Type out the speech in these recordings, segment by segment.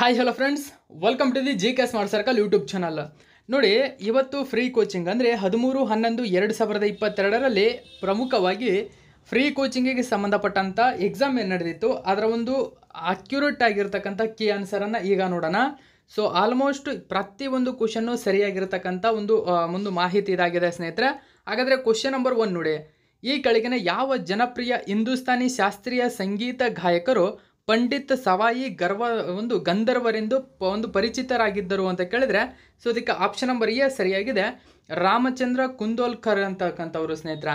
hi hello friends welcome to the G K smart circle YouTube channel ನೋಡಿ ಇವತ್ತು free coaching ಅಂದರೆ ಹದಿಮೂರು ಹನ್ನೊಂದು ಎರಡು ಸಾವಿರದ ಇಪ್ಪತ್ತೆರಡರಲ್ಲಿ ಪ್ರಮುಖವಾಗಿ ಫ್ರೀ ಕೋಚಿಂಗಿಗೆ ಸಂಬಂಧಪಟ್ಟಂಥ ಎಕ್ಸಾಮ್ ಏನು ನಡೆದಿತ್ತು ಅದರ ಒಂದು ಅಕ್ಯುರೇಟ್ ಆಗಿರ್ತಕ್ಕಂಥ ಕೀ ಆನ್ಸರನ್ನು ಈಗ ನೋಡೋಣ ಸೊ ಆಲ್ಮೋಸ್ಟ್ ಪ್ರತಿಯೊಂದು ಕ್ವಶನ್ನು ಸರಿಯಾಗಿರ್ತಕ್ಕಂಥ ಒಂದು ಒಂದು ಮಾಹಿತಿ ಇದಾಗಿದೆ ಸ್ನೇಹಿತರೆ ಹಾಗಾದರೆ ಕ್ವಶನ್ ನಂಬರ್ ಒನ್ ನೋಡಿ ಈ ಕೆಳಗಿನ ಯಾವ ಜನಪ್ರಿಯ ಹಿಂದೂಸ್ತಾನಿ ಶಾಸ್ತ್ರೀಯ ಸಂಗೀತ ಗಾಯಕರು ಪಂಡಿತ್ ಸವಾಯಿ ಗರ್ವ ಒಂದು ಗಂಧರ್ವರೆಂದು ಒಂದು ಪರಿಚಿತರಾಗಿದ್ದರು ಅಂತ ಕೇಳಿದ್ರೆ ಸೊ ಅದಕ್ಕೆ ಆಪ್ಷನ್ ನಂಬರ್ ಎ ಸರಿಯಾಗಿದೆ ರಾಮಚಂದ್ರ ಕುಂದೋಲ್ಕರ್ ಅಂತಕ್ಕಂಥವ್ರು ಸ್ನೇಹಿತರ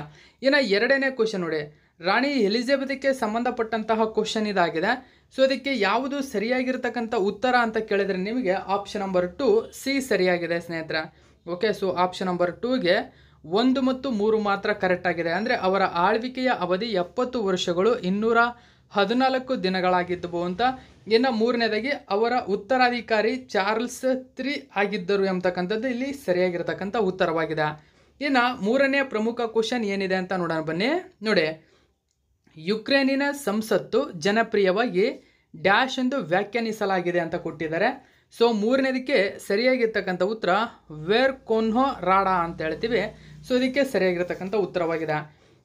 ಇನ್ನು ಎರಡನೇ ಕ್ವಶನ್ ನೋಡಿ ರಾಣಿ ಎಲಿಜಬೆತ್ಗೆ ಸಂಬಂಧಪಟ್ಟಂತಹ ಕ್ವಶನ್ ಇದಾಗಿದೆ ಸೊ ಅದಕ್ಕೆ ಯಾವುದು ಸರಿಯಾಗಿರ್ತಕ್ಕಂಥ ಉತ್ತರ ಅಂತ ಕೇಳಿದರೆ ನಿಮಗೆ ಆಪ್ಷನ್ ನಂಬರ್ ಟು ಸಿ ಸರಿಯಾಗಿದೆ ಸ್ನೇಹಿತರ ಓಕೆ ಸೊ ಆಪ್ಷನ್ ನಂಬರ್ ಟೂಗೆ ಒಂದು ಮತ್ತು ಮೂರು ಮಾತ್ರ ಕರೆಕ್ಟ್ ಆಗಿದೆ ಅಂದರೆ ಅವರ ಆಳ್ವಿಕೆಯ ಅವಧಿ ಎಪ್ಪತ್ತು ವರ್ಷಗಳು ಇನ್ನೂರ ಹದಿನಾಲ್ಕು ದಿನಗಳಾಗಿದ್ದವು ಅಂತ ಇನ್ನು ಮೂರನೇದಾಗಿ ಅವರ ಉತ್ತರಾಧಿಕಾರಿ ಚಾರ್ಲ್ಸ್ ತ್ರೀ ಆಗಿದ್ದರು ಎಂಬತಕ್ಕಂಥದ್ದು ಇಲ್ಲಿ ಸರಿಯಾಗಿರ್ತಕ್ಕಂಥ ಉತ್ತರವಾಗಿದೆ ಇನ್ನು ಮೂರನೇ ಪ್ರಮುಖ ಕ್ವಶನ್ ಏನಿದೆ ಅಂತ ನೋಡೋಣ ಬನ್ನಿ ನೋಡಿ ಯುಕ್ರೇನಿನ ಸಂಸತ್ತು ಜನಪ್ರಿಯವಾಗಿ ಡ್ಯಾಶ್ ಎಂದು ವ್ಯಾಖ್ಯಾನಿಸಲಾಗಿದೆ ಅಂತ ಕೊಟ್ಟಿದ್ದಾರೆ ಸೊ ಮೂರನೇದಕ್ಕೆ ಸರಿಯಾಗಿರ್ತಕ್ಕಂಥ ಉತ್ತರ ವೇರ್ ಕೊನ್ಹೋ ರಾಡಾ ಅಂತ ಹೇಳ್ತೀವಿ ಸೊ ಇದಕ್ಕೆ ಸರಿಯಾಗಿರ್ತಕ್ಕಂಥ ಉತ್ತರವಾಗಿದೆ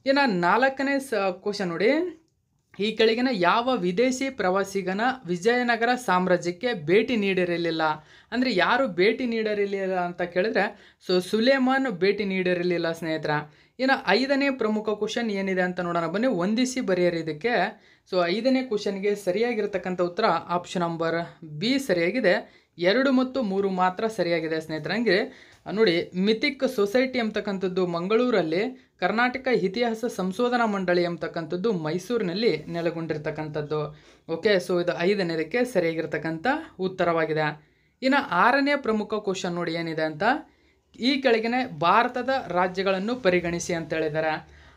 ಇನ್ನು ನಾಲ್ಕನೇ ಸ ಕ್ವಶನ್ ನೋಡಿ ಈ ಕೆಳಗಿನ ಯಾವ ವಿದೇಶಿ ಪ್ರವಾಸಿಗನ ವಿಜಯನಗರ ಸಾಮ್ರಾಜ್ಯಕ್ಕೆ ಭೇಟಿ ನೀಡಿರಲಿಲ್ಲ ಅಂದರೆ ಯಾರು ಭೇಟಿ ನೀಡಿರಲಿಲ್ಲ ಅಂತ ಕೇಳಿದ್ರೆ ಸೊ ಸುಲೇಮಾನ್ ಭೇಟಿ ನೀಡಿರಲಿಲ್ಲ ಸ್ನೇಹಿತರ ಇನ್ನು ಐದನೇ ಪ್ರಮುಖ ಕ್ವಶನ್ ಏನಿದೆ ಅಂತ ನೋಡೋಣ ಬನ್ನಿ ಒಂದಿಸಿ ಬರೆಯರಿ ಸೊ ಐದನೇ ಕ್ವಶನ್ಗೆ ಸರಿಯಾಗಿರ್ತಕ್ಕಂಥ ಉತ್ತರ ಆಪ್ಷನ್ ನಂಬರ್ ಬಿ ಸರಿಯಾಗಿದೆ ಎರಡು ಮತ್ತು ಮೂರು ಮಾತ್ರ ಸರಿಯಾಗಿದೆ ಸ್ನೇಹಿತರಂಗೆ ನೋಡಿ ಮಿಥಿಕ್ ಸೊಸೈಟಿ ಅಂತಕ್ಕಂಥದ್ದು ಮಂಗಳೂರಲ್ಲಿ ಕರ್ನಾಟಕ ಇತಿಹಾಸ ಸಂಶೋಧನಾ ಮಂಡಳಿ ಎಂಬತಕ್ಕಂಥದ್ದು ಮೈಸೂರಿನಲ್ಲಿ ನೆಲೆಗೊಂಡಿರ್ತಕ್ಕಂಥದ್ದು ಓಕೆ ಸೊ ಇದು ಐದನೇದಕ್ಕೆ ಸರಿಯಾಗಿರ್ತಕ್ಕಂಥ ಉತ್ತರವಾಗಿದೆ ಇನ್ನು ಆರನೇ ಪ್ರಮುಖ ಕ್ವಶನ್ ನೋಡಿ ಏನಿದೆ ಅಂತ ಈ ಕೆಳಗಿನ ಭಾರತದ ರಾಜ್ಯಗಳನ್ನು ಪರಿಗಣಿಸಿ ಅಂತ ಹೇಳಿದ್ದಾರೆ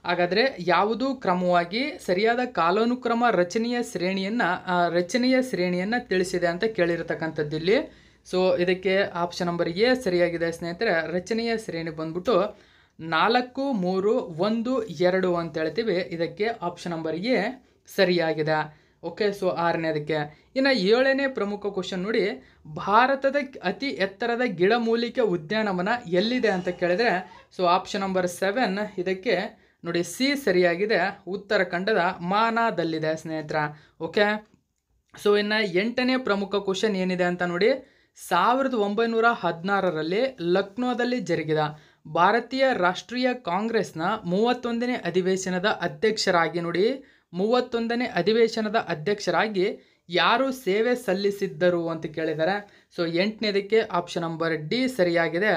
ಹಾಗಾದರೆ ಯಾವುದು ಕ್ರಮವಾಗಿ ಸರಿಯಾದ ಕಾಲಾನುಕ್ರಮ ರಚನೆಯ ಶ್ರೇಣಿಯನ್ನು ರಚನೆಯ ಶ್ರೇಣಿಯನ್ನು ತಿಳಿಸಿದೆ ಅಂತ ಕೇಳಿರ್ತಕ್ಕಂಥದ್ದು ಇಲ್ಲಿ ಸೊ ಇದಕ್ಕೆ ಆಪ್ಷನ್ ನಂಬರ್ ಎ ಸರಿಯಾಗಿದೆ ಸ್ನೇಹಿತರೆ ರಚನೆಯ ಶ್ರೇಣಿ ಬಂದ್ಬಿಟ್ಟು ನಾಲ್ಕು ಮೂರು ಒಂದು ಎರಡು ಅಂತ ಹೇಳ್ತೀವಿ ಇದಕ್ಕೆ ಆಪ್ಷನ್ ನಂಬರ್ ಎ ಸರಿಯಾಗಿದೆ ಓಕೆ ಸೊ ಆರನೇದಕ್ಕೆ ಇನ್ನು ಏಳನೇ ಪ್ರಮುಖ ಕ್ವಶನ್ ನೋಡಿ ಭಾರತದ ಅತಿ ಎತ್ತರದ ಗಿಡಮೂಲಿಕೆ ಉದ್ಯಾನವನ ಎಲ್ಲಿದೆ ಅಂತ ಕೇಳಿದರೆ ಸೊ ಆಪ್ಷನ್ ನಂಬರ್ ಸೆವೆನ್ ಇದಕ್ಕೆ ನೋಡಿ ಸಿ ಸರಿಯಾಗಿದೆ ಉತ್ತರಾಖಂಡದ ಮಾನಾದಲ್ಲಿದೆ ಸ್ನೇಹಿತರ ಓಕೆ ಸೊ ಇನ್ನು ಎಂಟನೇ ಪ್ರಮುಖ ಕ್ವಶನ್ ಏನಿದೆ ಅಂತ ನೋಡಿ ಸಾವಿರದ ಒಂಬೈನೂರ ಹದಿನಾರರಲ್ಲಿ ಲಕ್ನೋದಲ್ಲಿ ಜರುಗಿದ ಭಾರತೀಯ ರಾಷ್ಟ್ರೀಯ ಕಾಂಗ್ರೆಸ್ನ ಮೂವತ್ತೊಂದನೇ ಅಧಿವೇಶನದ ಅಧ್ಯಕ್ಷರಾಗಿ ನೋಡಿ ಮೂವತ್ತೊಂದನೇ ಅಧಿವೇಶನದ ಅಧ್ಯಕ್ಷರಾಗಿ ಯಾರು ಸೇವೆ ಸಲ್ಲಿಸಿದ್ದರು ಅಂತ ಕೇಳಿದ್ದಾರೆ ಸೊ ಎಂಟನೇದಕ್ಕೆ ಆಪ್ಷನ್ ನಂಬರ್ ಡಿ ಸರಿಯಾಗಿದೆ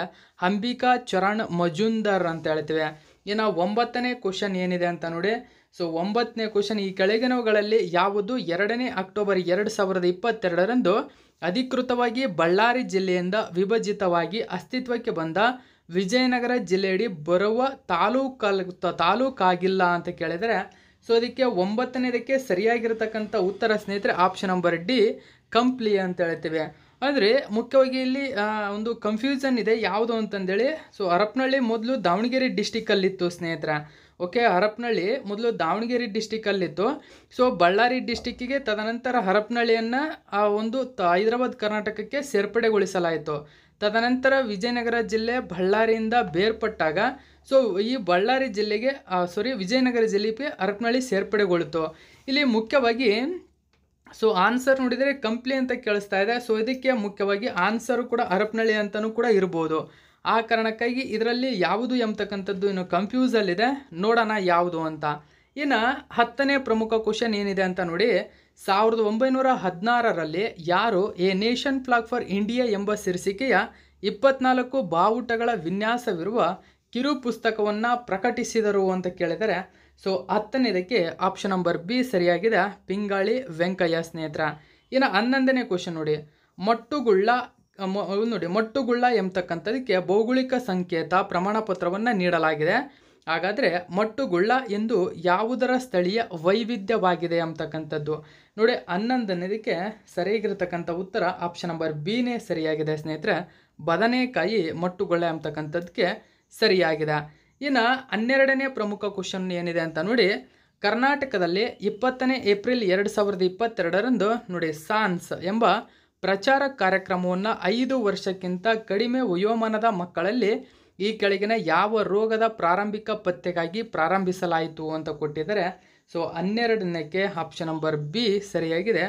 ಅಂಬಿಕಾ ಚರಣ್ ಮಜುಂದರ್ ಅಂತ ಹೇಳ್ತೇವೆ ಇನ್ನು ಒಂಬತ್ತನೇ ಕ್ವಶನ್ ಏನಿದೆ ಅಂತ ನೋಡಿ ಸೊ ಒಂಬತ್ತನೇ ಕ್ವಶನ್ ಈ ಕೆಳಗಿನವುಗಳಲ್ಲಿ ಯಾವುದು ಎರಡನೇ ಅಕ್ಟೋಬರ್ ಎರಡು ಸಾವಿರದ ಇಪ್ಪತ್ತೆರಡರಂದು ಅಧಿಕೃತವಾಗಿ ಬಳ್ಳಾರಿ ಜಿಲ್ಲೆಯಿಂದ ವಿಭಜಿತವಾಗಿ ಅಸ್ತಿತ್ವಕ್ಕೆ ಬಂದ ವಿಜಯನಗರ ಜಿಲ್ಲೆಯಡಿ ಬರುವ ತಾಲೂಕಲ್ ತಾಲೂಕಾಗಿಲ್ಲ ಅಂತ ಕೇಳಿದರೆ ಸೊ ಅದಕ್ಕೆ ಒಂಬತ್ತನೇದಕ್ಕೆ ಸರಿಯಾಗಿರತಕ್ಕಂಥ ಉತ್ತರ ಸ್ನೇಹಿತರೆ ಆಪ್ಷನ್ ನಂಬರ್ ಡಿ ಕಂಪ್ಲಿ ಅಂತ ಹೇಳ್ತೇವೆ ಆದರೆ ಮುಖ್ಯವಾಗಿ ಇಲ್ಲಿ ಒಂದು ಕನ್ಫ್ಯೂಷನ್ ಇದೆ ಯಾವುದು ಅಂತಂದೇಳಿ ಸೊ ಹರಪನಹಳ್ಳಿ ಮೊದಲು ದಾವಣಗೆರೆ ಡಿಸ್ಟಿಕ್ಕಲ್ಲಿತ್ತು ಸ್ನೇಹಿತರ ಓಕೆ ಹರಪನಹಳ್ಳಿ ಮೊದಲು ದಾವಣಗೆರೆ ಡಿಸ್ಟಿಕ್ಕಲ್ಲಿತ್ತು ಸೊ ಬಳ್ಳಾರಿ ಡಿಸ್ಟಿಕ್ಕಿಗೆ ತದನಂತರ ಹರಪನಹಳ್ಳಿಯನ್ನು ಆ ಒಂದು ಹೈದರಾಬಾದ್ ಕರ್ನಾಟಕಕ್ಕೆ ಸೇರ್ಪಡೆಗೊಳಿಸಲಾಯಿತು ತದನಂತರ ವಿಜಯನಗರ ಜಿಲ್ಲೆ ಬಳ್ಳಾರಿಯಿಂದ ಬೇರ್ಪಟ್ಟಾಗ ಸೊ ಈ ಬಳ್ಳಾರಿ ಜಿಲ್ಲೆಗೆ ಸಾರಿ ವಿಜಯನಗರ ಜಿಲ್ಲೆಗೆ ಹರಪನಹಳ್ಳಿ ಸೇರ್ಪಡೆಗೊಳ್ತು ಇಲ್ಲಿ ಮುಖ್ಯವಾಗಿ ಸೊ ಆನ್ಸರ್ ನೋಡಿದರೆ ಕಂಪ್ಲಿ ಅಂತ ಕೇಳಿಸ್ತಾ ಇದೆ ಸೊ ಇದಕ್ಕೆ ಮುಖ್ಯವಾಗಿ ಆನ್ಸರು ಕೂಡ ಹರಪನಹಳ್ಳಿ ಅಂತಲೂ ಕೂಡ ಇರ್ಬೋದು ಆ ಕಾರಣಕ್ಕಾಗಿ ಇದರಲ್ಲಿ ಯಾವುದು ಎಂಬತಕ್ಕಂಥದ್ದು ಇನ್ನು ಕನ್ಫ್ಯೂಸಲ್ಲಿದೆ ನೋಡೋಣ ಯಾವುದು ಅಂತ ಇನ್ನು ಹತ್ತನೇ ಪ್ರಮುಖ ಕ್ವಶನ್ ಏನಿದೆ ಅಂತ ನೋಡಿ ಸಾವಿರದ ಒಂಬೈನೂರ ಹದಿನಾರರಲ್ಲಿ ಯಾರು A nation flag for India ಎಂಬ ಶೀರ್ಷಿಕೆಯ ಇಪ್ಪತ್ನಾಲ್ಕು ಬಾವುಟಗಳ ವಿನ್ಯಾಸವಿರುವ ಕಿರು ಪುಸ್ತಕವನ್ನು ಪ್ರಕಟಿಸಿದರು ಅಂತ ಕೇಳಿದರೆ ಸೊ ಹತ್ತನೇದಕ್ಕೆ ಆಪ್ಷನ್ ನಂಬರ್ ಬಿ ಸರಿಯಾಗಿದೆ ಪಿಂಗಾಳಿ ವೆಂಕಯ್ಯ ಸ್ನೇಹಿತರ ಇನ್ನು ಹನ್ನೊಂದನೇ ಕ್ವಶನ್ ನೋಡಿ ಮೊಟ್ಟುಗುಳ್ಳ ನೋಡಿ ಮೊಟ್ಟುಗುಳ್ಳ ಎಂಬತಕ್ಕಂಥದಕ್ಕೆ ಭೌಗೋಳಿಕ ಸಂಕೇತ ಪತ್ರವನ್ನು ನೀಡಲಾಗಿದೆ ಹಾಗಾದರೆ ಮೊಟ್ಟುಗುಳ್ಳ ಎಂದು ಯಾವುದರ ಸ್ಥಳೀಯ ವೈವಿಧ್ಯವಾಗಿದೆ ಅಂತಕ್ಕಂಥದ್ದು ನೋಡಿ ಹನ್ನೊಂದನೇದಕ್ಕೆ ಸರಿಯಾಗಿರತಕ್ಕಂಥ ಉತ್ತರ ಆಪ್ಷನ್ ನಂಬರ್ ಬಿನೇ ಸರಿಯಾಗಿದೆ ಸ್ನೇಹಿತರೆ ಬದನೆಕಾಯಿ ಮೊಟ್ಟುಗುಳ್ಳ ಎಂಬತಕ್ಕಂಥದ್ದಕ್ಕೆ ಸರಿಯಾಗಿದೆ ಇನ್ನು ಹನ್ನೆರಡನೇ ಪ್ರಮುಖ ಕ್ವಶನ್ ಏನಿದೆ ಅಂತ ನೋಡಿ ಕರ್ನಾಟಕದಲ್ಲಿ ಇಪ್ಪತ್ತನೇ ಏಪ್ರಿಲ್ ಎರಡು ಸಾವಿರದ ಇಪ್ಪತ್ತೆರಡರಂದು ನೋಡಿ ಸಾನ್ಸ್ ಎಂಬ ಪ್ರಚಾರ ಕಾರ್ಯಕ್ರಮವನ್ನು ಐದು ವರ್ಷಕ್ಕಿಂತ ಕಡಿಮೆ ವಯೋಮಾನದ ಮಕ್ಕಳಲ್ಲಿ ಈ ಕೆಳಗಿನ ಯಾವ ರೋಗದ ಪ್ರಾರಂಭಿಕ ಪತ್ತೆಗಾಗಿ ಪ್ರಾರಂಭಿಸಲಾಯಿತು ಅಂತ ಕೊಟ್ಟಿದ್ದಾರೆ ಸೊ ಹನ್ನೆರಡನೇಕ್ಕೆ ಆಪ್ಷನ್ ನಂಬರ್ ಬಿ ಸರಿಯಾಗಿದೆ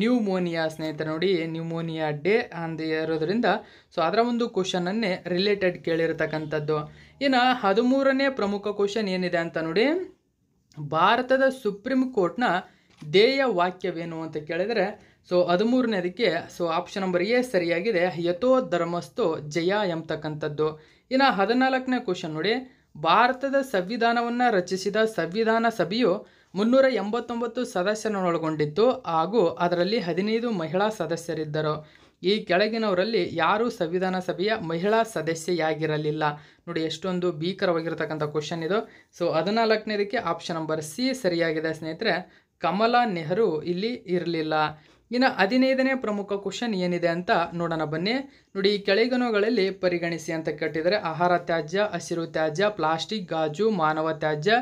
ನ್ಯೂಮೋನಿಯಾ ಸ್ನೇಹಿತರೆ ನೋಡಿ ನ್ಯೂಮೋನಿಯಾ ಡೇ ಅಂದ ಇರೋದರಿಂದ ಸೊ ಅದರ ಒಂದು ಕ್ವಶನನ್ನೇ ರಿಲೇಟೆಡ್ ಕೇಳಿರ್ತಕ್ಕಂಥದ್ದು ಇನ್ನು ಹದಿಮೂರನೇ ಪ್ರಮುಖ ಕ್ವಶನ್ ಏನಿದೆ ಅಂತ ನೋಡಿ ಭಾರತದ ಸುಪ್ರೀಂ ಕೋರ್ಟ್ನ ಧ್ಯೇಯ ವಾಕ್ಯವೇನು ಅಂತ ಕೇಳಿದರೆ ಸೊ ಹದಿಮೂರನೇದಕ್ಕೆ ಸೊ ಆಪ್ಷನ್ ನಂಬರ್ ಎ ಸರಿಯಾಗಿದೆ ಯಥೋ ಧರ್ಮಸ್ಥೋ ಜಯ ಎಂಬತಕ್ಕಂಥದ್ದು ಇನ್ನು ಹದಿನಾಲ್ಕನೇ ಕ್ವಶನ್ ನೋಡಿ ಭಾರತದ ಸಂವಿಧಾನವನ್ನು ರಚಿಸಿದ ಸಂವಿಧಾನ ಸಭೆಯು ಮುನ್ನೂರ ಎಂಬತ್ತೊಂಬತ್ತು ಸದಸ್ಯರನ್ನೊಳಗೊಂಡಿತ್ತು ಹಾಗೂ ಅದರಲ್ಲಿ ಹದಿನೈದು ಮಹಿಳಾ ಸದಸ್ಯರಿದ್ದರು ಈ ಕೆಳಗಿನವರಲ್ಲಿ ಯಾರೂ ಸಂವಿಧಾನ ಸಭೆಯ ಮಹಿಳಾ ಸದಸ್ಯೆಯಾಗಿರಲಿಲ್ಲ ನೋಡಿ ಎಷ್ಟೊಂದು ಭೀಕರವಾಗಿರತಕ್ಕಂಥ ಕ್ವಶನ್ ಇದು ಸೊ ಹದಿನಾಲ್ಕನೇದಕ್ಕೆ ಆಪ್ಷನ್ ನಂಬರ್ ಸಿ ಸರಿಯಾಗಿದೆ ಸ್ನೇಹಿತರೆ ಕಮಲಾ ನೆಹರು ಇಲ್ಲಿ ಇರಲಿಲ್ಲ ಇನ್ನು ಹದಿನೈದನೇ ಪ್ರಮುಖ ಕ್ವಶನ್ ಏನಿದೆ ಅಂತ ನೋಡೋಣ ಬನ್ನಿ ನೋಡಿ ಈ ಕೆಳಗಿನವುಗಳಲ್ಲಿ ಪರಿಗಣಿಸಿ ಅಂತ ಕಟ್ಟಿದರೆ ಆಹಾರ ತ್ಯಾಜ್ಯ ಹಸಿರು ತ್ಯಾಜ್ಯ ಪ್ಲಾಸ್ಟಿಕ್ ಗಾಜು ಮಾನವ ತ್ಯಾಜ್ಯ